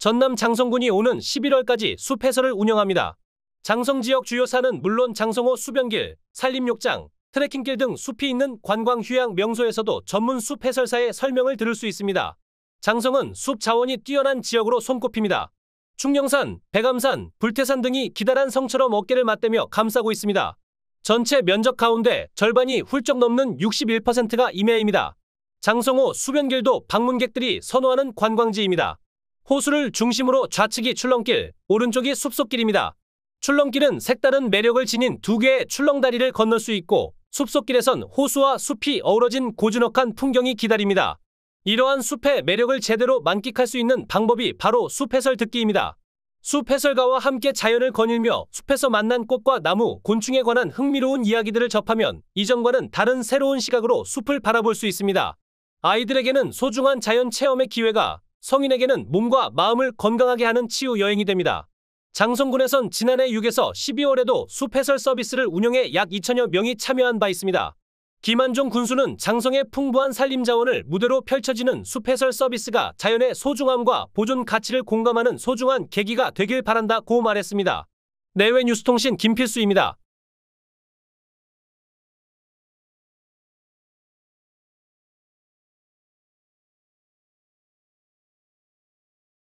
전남 장성군이 오는 11월까지 숲해설을 운영합니다. 장성 지역 주요 산은 물론 장성호 수변길, 산림욕장, 트레킹길 등 숲이 있는 관광 휴양 명소에서도 전문 숲 해설사의 설명을 들을 수 있습니다. 장성은 숲 자원이 뛰어난 지역으로 손꼽힙니다. 충령산, 백암산, 불태산 등이 기다란 성처럼 어깨를 맞대며 감싸고 있습니다. 전체 면적 가운데 절반이 훌쩍 넘는 61%가 임해입니다. 장성호 수변길도 방문객들이 선호하는 관광지입니다. 호수를 중심으로 좌측이 출렁길, 오른쪽이 숲속길입니다. 출렁길은 색다른 매력을 지닌 두 개의 출렁다리를 건널 수 있고 숲속길에선 호수와 숲이 어우러진 고즈넉한 풍경이 기다립니다. 이러한 숲의 매력을 제대로 만끽할 수 있는 방법이 바로 숲해설 듣기입니다. 숲해설가와 함께 자연을 거닐며 숲에서 만난 꽃과 나무, 곤충에 관한 흥미로운 이야기들을 접하면 이전과는 다른 새로운 시각으로 숲을 바라볼 수 있습니다. 아이들에게는 소중한 자연 체험의 기회가 성인에게는 몸과 마음을 건강하게 하는 치유 여행이 됩니다. 장성군에선 지난해 6에서 12월에도 숲 해설 서비스를 운영해 약 2천여 명이 참여한 바 있습니다. 김한종 군수는 장성의 풍부한 산림 자원을 무대로 펼쳐지는 숲 해설 서비스가 자연의 소중함과 보존 가치를 공감하는 소중한 계기가 되길 바란다고 말했습니다. 내외 뉴스통신 김필수입니다.